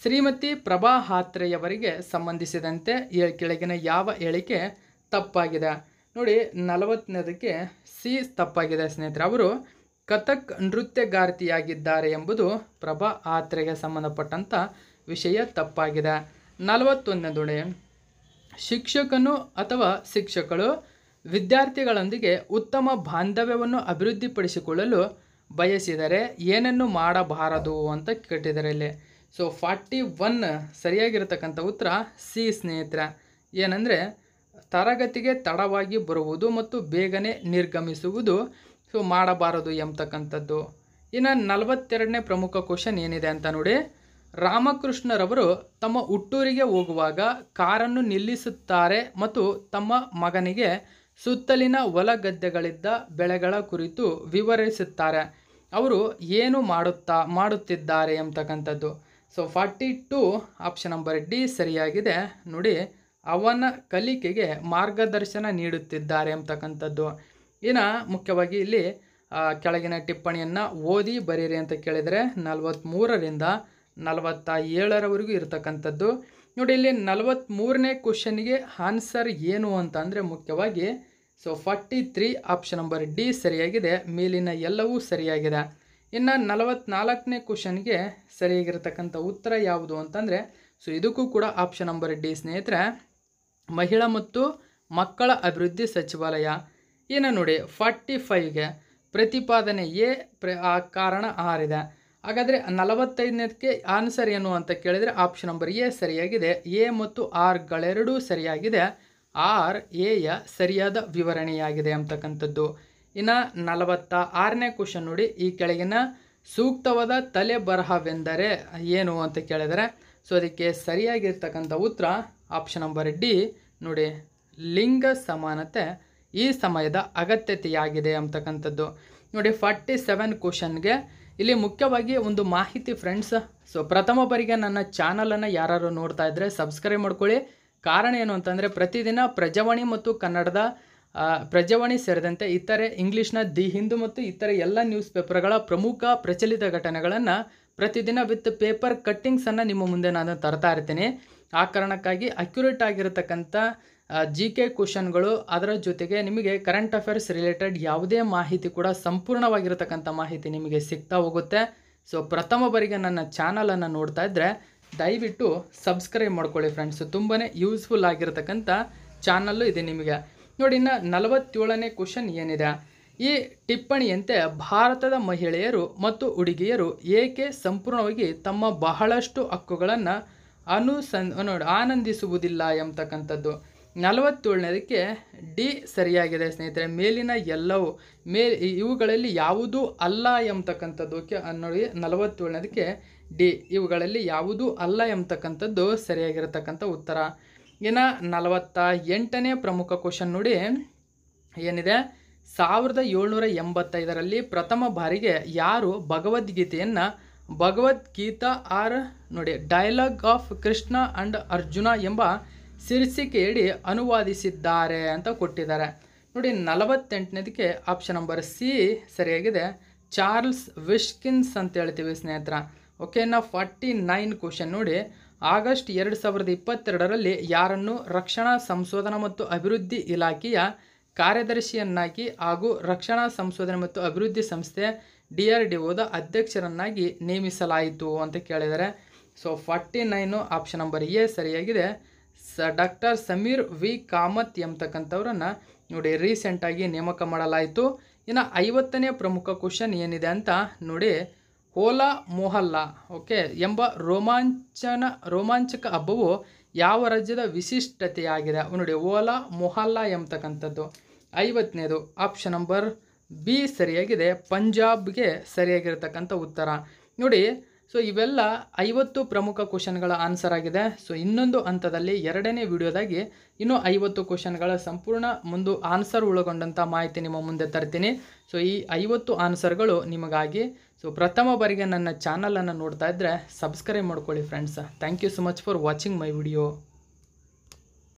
ಶ್ರೀಮತಿ ಪ್ರಭಾ ಹಾತ್ರೆಯವರಿಗೆ ಸಂಬಂಧಿಸಿದಂತೆ ಕೆಳಗಿನ ಯಾವ ಹೇಳಿಕೆ ತಪ್ಪಾಗಿದೆ ನೋಡಿ ನಲವತ್ತನೇದಕ್ಕೆ ಸಿ ತಪ್ಪಾಗಿದೆ ಸ್ನೇಹಿತರೆ ಅವರು ಕಥಕ್ ನೃತ್ಯಗಾರ್ತಿಯಾಗಿದ್ದಾರೆ ಎಂಬುದು ಪ್ರಭಾ ಆತ್ರೆಗೆ ಸಂಬಂಧಪಟ್ಟಂಥ ವಿಷಯ ತಪ್ಪಾಗಿದೆ ನಲವತ್ತೊಂದನೇ ಶಿಕ್ಷಕನು ಅಥವಾ ಶಿಕ್ಷಕರು ವಿದ್ಯಾರ್ಥಿಗಳೊಂದಿಗೆ ಉತ್ತಮ ಬಾಂಧವ್ಯವನ್ನು ಅಭಿವೃದ್ಧಿಪಡಿಸಿಕೊಳ್ಳಲು ಬಯಸಿದರೆ ಏನನ್ನು ಮಾಡಬಾರದು ಅಂತ ಕೇಳಿದರೆ ಇಲ್ಲಿ ಸೊ ಫಾರ್ಟಿ ಒನ್ ಸರಿಯಾಗಿರತಕ್ಕಂಥ ಉತ್ತರ ಸಿ ಸ್ನೇಹಿತರೆ ಏನಂದರೆ ತರಗತಿಗೆ ತಡವಾಗಿ ಬರುವುದು ಮತ್ತು ಬೇಗನೆ ನಿರ್ಗಮಿಸುವುದು ಸೊ ಮಾಡಬಾರದು ಎಂಬತಕ್ಕಂಥದ್ದು ಇನ್ನು ನಲವತ್ತೆರಡನೇ ಪ್ರಮುಖ ಕ್ವಶನ್ ಏನಿದೆ ಅಂತ ನೋಡಿ ರಾಮಕೃಷ್ಣರವರು ತಮ್ಮ ಹುಟ್ಟೂರಿಗೆ ಹೋಗುವಾಗ ಕಾರನ್ನು ನಿಲ್ಲಿಸುತ್ತಾರೆ ಮತ್ತು ತಮ್ಮ ಮಗನಿಗೆ ಸುತ್ತಲಿನ ಹೊಲ ಗದ್ದೆಗಳಿದ್ದ ಬೆಳೆಗಳ ಕುರಿತು ವಿವರಿಸುತ್ತಾರೆ ಅವರು ಏನು ಮಾಡುತ್ತಾ ಮಾಡುತ್ತಿದ್ದಾರೆ ಎಂಬತಕ್ಕಂಥದ್ದು so forty two option number D ಸರಿಯಾಗಿದೆ ನೋಡಿ ಅವನ ಕಲಿಕೆಗೆ ಮಾರ್ಗದರ್ಶನ ನೀಡುತ್ತಿದ್ದಾರೆ ಅಂತಕ್ಕಂಥದ್ದು ಇನ್ನು ಮುಖ್ಯವಾಗಿ ಇಲ್ಲಿ ಕೆಳಗಿನ ಟಿಪ್ಪಣಿಯನ್ನು ಓದಿ ಬರೀರಿ ಅಂತ ಕೇಳಿದರೆ ನಲವತ್ತ್ಮೂರರಿಂದ ನಲವತ್ತ ಏಳರವರೆಗೂ ಇರತಕ್ಕಂಥದ್ದು ನೋಡಿ ಇಲ್ಲಿ ನಲವತ್ತ್ಮೂರನೇ ಕ್ವಶನ್ಗೆ ಆನ್ಸರ್ ಏನು ಅಂತ ಅಂದರೆ ಮುಖ್ಯವಾಗಿ so forty three option number D ಸರಿಯಾಗಿದೆ ಮೇಲಿನ ಎಲ್ಲವೂ ಸರಿಯಾಗಿದೆ ಇನ್ನು ನಲವತ್ನಾಲ್ಕನೇ ಕ್ವಶನ್ಗೆ ಸರಿಯಾಗಿರ್ತಕ್ಕಂಥ ಉತ್ತರ ಯಾವುದು ಅಂತಂದರೆ ಸೊ ಇದಕ್ಕೂ ಕೂಡ ಆಪ್ಷನ್ ನಂಬರ್ ಡಿ ಸ್ನೇಹಿತರೆ ಮಹಿಳಾ ಮತ್ತು ಮಕ್ಕಳ ಅಭಿವೃದ್ಧಿ ಸಚಿವಾಲಯ ಏನು ನೋಡಿ ಫಾರ್ಟಿ ಫೈವ್ಗೆ ಪ್ರತಿಪಾದನೆ ಎ ಪ್ರ ಆ ಕಾರಣ ಆರಿದೆ ಹಾಗಾದರೆ ನಲವತ್ತೈದನೇದಕ್ಕೆ ಆನ್ಸರ್ ಏನು ಅಂತ ಕೇಳಿದರೆ ಆಪ್ಷನ್ ನಂಬರ್ ಎ ಸರಿಯಾಗಿದೆ ಎ ಮತ್ತು ಆರ್ಗಳೆರಡೂ ಸರಿಯಾಗಿದೆ ಆರ್ ಎಯ ಸರಿಯಾದ ವಿವರಣೆಯಾಗಿದೆ ಅಂತಕ್ಕಂಥದ್ದು ಇನ್ನು ನಲವತ್ತ ಆರನೇ ಕ್ವಶನ್ ನೋಡಿ ಈ ಕೆಳಗಿನ ಸೂಕ್ತವಾದ ತಲೆ ಬರಹವೆಂದರೆ ಏನು ಅಂತ ಕೇಳಿದರೆ ಸೊ ಅದಕ್ಕೆ ಸರಿಯಾಗಿರ್ತಕ್ಕಂಥ ಉತ್ತರ ಆಪ್ಷನ್ ನಂಬರ್ ಡಿ ನೋಡಿ ಲಿಂಗ ಸಮಾನತೆ ಈ ಸಮಯದ ಅಗತ್ಯತೆಯಾಗಿದೆ ಅಂತಕ್ಕಂಥದ್ದು ನೋಡಿ ಫಾರ್ಟಿ ಸೆವೆನ್ ಕ್ವಶನ್ಗೆ ಇಲ್ಲಿ ಮುಖ್ಯವಾಗಿ ಒಂದು ಮಾಹಿತಿ ಫ್ರೆಂಡ್ಸ್ ಸೊ ಪ್ರಥಮ ಬಾರಿಗೆ ನನ್ನ ಚಾನಲನ್ನು ಯಾರು ನೋಡ್ತಾ ಇದ್ದರೆ ಸಬ್ಸ್ಕ್ರೈಬ್ ಮಾಡ್ಕೊಳ್ಳಿ ಕಾರಣ ಏನು ಅಂತಂದರೆ ಪ್ರತಿದಿನ ಪ್ರಜಾವಾಣಿ ಮತ್ತು ಕನ್ನಡದ ಪ್ರಜಾವಾಣಿ ಸೇರಿದಂತೆ ಇತರೆ ಇಂಗ್ಲೀಷ್ನ ದಿ ಹಿಂದೂ ಮತ್ತು ಇತರೆ ಎಲ್ಲ ನ್ಯೂಸ್ ಪೇಪರ್ಗಳ ಪ್ರಮುಖ ಪ್ರಚಲಿತ ಘಟನೆಗಳನ್ನು ಪ್ರತಿದಿನ ವಿತ್ ಪೇಪರ್ ಕಟ್ಟಿಂಗ್ಸನ್ನು ನಿಮ್ಮ ಮುಂದೆ ನಾನು ತರ್ತಾ ಇರ್ತೀನಿ ಆ ಕಾರಣಕ್ಕಾಗಿ ಅಕ್ಯುರೇಟ್ ಆಗಿರತಕ್ಕಂಥ ಜಿ ಕೆ ಕ್ವಶನ್ಗಳು ಅದರ ಜೊತೆಗೆ ನಿಮಗೆ ಕರೆಂಟ್ ಅಫೇರ್ಸ್ ರಿಲೇಟೆಡ್ ಯಾವುದೇ ಮಾಹಿತಿ ಕೂಡ ಸಂಪೂರ್ಣವಾಗಿರತಕ್ಕಂಥ ಮಾಹಿತಿ ನಿಮಗೆ ಸಿಗ್ತಾ ಹೋಗುತ್ತೆ ಸೊ ಪ್ರಥಮ ಬಾರಿಗೆ ನನ್ನ ಚಾನಲನ್ನು ನೋಡ್ತಾ ಇದ್ದರೆ ದಯವಿಟ್ಟು ಸಬ್ಸ್ಕ್ರೈಬ್ ಮಾಡ್ಕೊಳ್ಳಿ ಫ್ರೆಂಡ್ಸು ತುಂಬಾ ಯೂಸ್ಫುಲ್ ಆಗಿರತಕ್ಕಂಥ ಚಾನಲ್ಲು ಇದೆ ನಿಮಗೆ ನೋಡಿ ಇನ್ನು ನಲವತ್ತೇಳನೇ ಕ್ವಶನ್ ಏನಿದೆ ಈ ಟಿಪ್ಪಣಿಯಂತೆ ಭಾರತದ ಮಹಿಳೆಯರು ಮತ್ತು ಹುಡುಗಿಯರು ಏಕೆ ಸಂಪೂರ್ಣವಾಗಿ ತಮ್ಮ ಬಹಳಷ್ಟು ಹಕ್ಕುಗಳನ್ನು ಅನುಸನ್ ನೋಡಿ ಆನಂದಿಸುವುದಿಲ್ಲ ಎಂಬತಕ್ಕಂಥದ್ದು ನಲವತ್ತೇಳನೇದಕ್ಕೆ ಡಿ ಸರಿಯಾಗಿದೆ ಸ್ನೇಹಿತರೆ ಮೇಲಿನ ಎಲ್ಲವೂ ಮೇ ಇವುಗಳಲ್ಲಿ ಯಾವುದೂ ಅಲ್ಲ ಎಂಬತಕ್ಕಂಥದ್ದು ಓಕೆ ನೋಡಿ ನಲವತ್ತೇಳನೇದಕ್ಕೆ ಡಿ ಇವುಗಳಲ್ಲಿ ಯಾವುದೂ ಅಲ್ಲ ಎಂಬತಕ್ಕಂಥದ್ದು ಸರಿಯಾಗಿರತಕ್ಕಂಥ ಉತ್ತರ ಇನ್ನು ನಲವತ್ತ ಎಂಟನೇ ಪ್ರಮುಖ ಕ್ವಶನ್ ನೋಡಿ ಏನಿದೆ ಸಾವಿರದ ಏಳ್ನೂರ ಎಂಬತ್ತೈದರಲ್ಲಿ ಪ್ರಥಮ ಬಾರಿಗೆ ಯಾರು ಭಗವದ್ಗೀತೆಯನ್ನು ಭಗವದ್ಗೀತಾ ಆರ್ ನೋಡಿ dialogue of Krishna and Arjuna ಎಂಬ ಶೀರ್ಷಿಕೆಯಡಿ ಅನುವಾದಿಸಿದ್ದಾರೆ ಅಂತ ಕೊಟ್ಟಿದ್ದಾರೆ ನೋಡಿ ನಲವತ್ತೆಂಟನೇದಕ್ಕೆ ಆಪ್ಷನ್ ನಂಬರ್ ಸಿ ಸರಿಯಾಗಿದೆ ಚಾರ್ಲ್ಸ್ ವಿಶ್ಕಿನ್ಸ್ ಅಂತ ಹೇಳ್ತೀವಿ ಸ್ನೇಹಿತರ ಓಕೆ ನಾ ಫಾರ್ಟಿ ನೈನ್ ಕ್ವಶನ್ ನೋಡಿ ಆಗಸ್ಟ್ ಎರಡು ಸಾವಿರದ ಇಪ್ಪತ್ತೆರಡರಲ್ಲಿ ಯಾರನ್ನು ರಕ್ಷಣಾ ಸಂಶೋಧನಾ ಮತ್ತು ಅಭಿವೃದ್ಧಿ ಇಲಾಖೆಯ ಕಾರ್ಯದರ್ಶಿಯನ್ನಾಗಿ ಹಾಗೂ ರಕ್ಷಣಾ ಸಂಶೋಧನೆ ಮತ್ತು ಅಭಿವೃದ್ಧಿ ಸಂಸ್ಥೆ ಡಿ ಆರ್ ಡಿ ಒದ ಅಧ್ಯಕ್ಷರನ್ನಾಗಿ ನೇಮಿಸಲಾಯಿತು ಅಂತ ಕೇಳಿದರೆ so forty nine option number A ಸರಿಯಾಗಿದೆ ಸ ಡಾಕ್ಟರ್ ಸಮೀರ್ ವಿ ಕಾಮತ್ ಎಂಬತಕ್ಕಂಥವ್ರನ್ನು ನೋಡಿ ರೀಸೆಂಟಾಗಿ ನೇಮಕ ಮಾಡಲಾಯಿತು ಇನ್ನು ಐವತ್ತನೇ ಪ್ರಮುಖ ಕ್ವಶನ್ ಏನಿದೆ ಅಂತ ನೋಡಿ ಓಲಾ ಮೊಹಲ್ಲಾ ಓಕೆ ಎಂಬ ರೋಮಾಂಚನ ರೋಮಾಂಚಕ ಹಬ್ಬವು ಯಾವ ರಾಜ್ಯದ ವಿಶಿಷ್ಟತೆಯಾಗಿದೆ ನೋಡಿ ಓಲಾ ಮೊಹಲ್ಲಾ ಎಂಬತಕ್ಕಂಥದ್ದು ಐವತ್ತನೇದು ಆಪ್ಷನ್ ನಂಬರ್ ಬಿ ಸರಿಯಾಗಿದೆ ಪಂಜಾಬ್ಗೆ ಸರಿಯಾಗಿರ್ತಕ್ಕಂಥ ಉತ್ತರ ನೋಡಿ ಸೊ ಇವೆಲ್ಲ ಐವತ್ತು ಪ್ರಮುಖ ಕ್ವಶನ್ಗಳ ಆನ್ಸರ್ ಆಗಿದೆ ಸೊ ಇನ್ನೊಂದು ಹಂತದಲ್ಲಿ ಎರಡನೇ ವಿಡಿಯೋದಾಗಿ ಇನ್ನೂ ಐವತ್ತು ಕ್ವಶನ್ಗಳ ಸಂಪೂರ್ಣ ಒಂದು ಆನ್ಸರ್ ಒಳಗೊಂಡಂಥ ಮಾಹಿತಿ ನಿಮ್ಮ ಮುಂದೆ ತರ್ತೀನಿ ಸೊ ಈ ಐವತ್ತು ಆನ್ಸರ್ಗಳು ನಿಮಗಾಗಿ ಸೊ ಪ್ರಥಮ ಬಾರಿಗೆ ನನ್ನ ಚಾನಲನ್ನು ನೋಡ್ತಾ ಇದ್ದರೆ ಸಬ್ಸ್ಕ್ರೈಬ್ ಮಾಡ್ಕೊಳ್ಳಿ friends thank you so much for watching my video